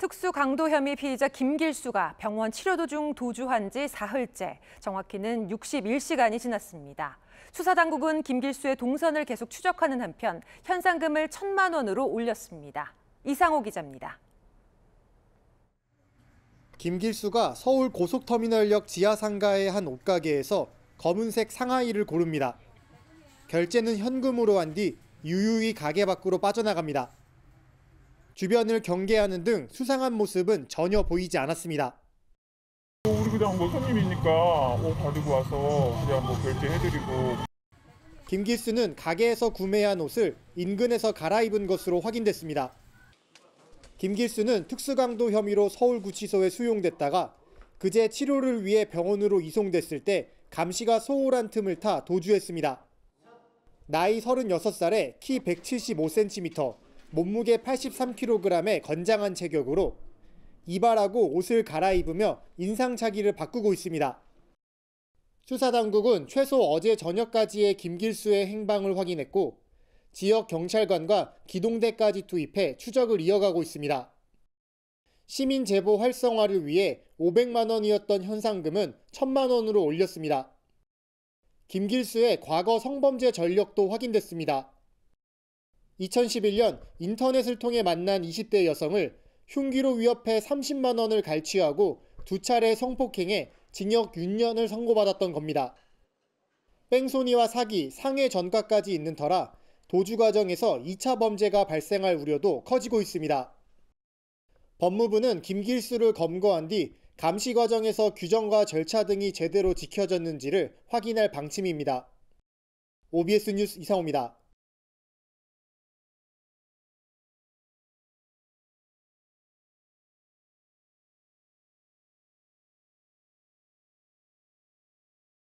특수 강도 혐의 피의자 김길수가 병원 치료 도중 도주한 지 사흘째, 정확히는 61시간이 지났습니다. 수사당국은 김길수의 동선을 계속 추적하는 한편 현상금을 천만 원으로 올렸습니다. 이상호 기자입니다. 김길수가 서울 고속터미널역 지하 상가의 한 옷가게에서 검은색 상하이를 고릅니다. 결제는 현금으로 한 뒤 유유히 가게 밖으로 빠져나갑니다. 주변을 경계하는 등 수상한 모습은 전혀 보이지 않았습니다. 어, 우리 그냥 뭐 손님이니까 옷 받고 와서 그냥 뭐 결제해드리고. 김기수는 가게에서 구매한 옷을 인근에서 갈아입은 것으로 확인됐습니다. 김길수는 특수강도 혐의로 서울구치소에 수용됐다가 그제 치료를 위해 병원으로 이송됐을 때 감시가 소홀한 틈을 타 도주했습니다. 나이 36살에 키 175cm, 몸무게 83kg의 건장한 체격으로 이발하고 옷을 갈아입으며 인상착의를 바꾸고 있습니다. 수사당국은 최소 어제 저녁까지의 김길수의 행방을 확인했고 지역 경찰관과 기동대까지 투입해 추적을 이어가고 있습니다. 시민 제보 활성화를 위해 500만 원이었던 현상금은 1000만 원으로 올렸습니다. 김길수의 과거 성범죄 전력도 확인됐습니다. 2011년 인터넷을 통해 만난 20대 여성을 흉기로 위협해 30만 원을 갈취하고 두 차례 성폭행해 징역 6년을 선고받았던 겁니다. 뺑소니와 사기, 상해 전과까지 있는 터라 도주 과정에서 2차 범죄가 발생할 우려도 커지고 있습니다. 법무부는 김길수를 검거한 뒤 감시 과정에서 규정과 절차 등이 제대로 지켜졌는지를 확인할 방침입니다. OBS 뉴스 이상호입니다.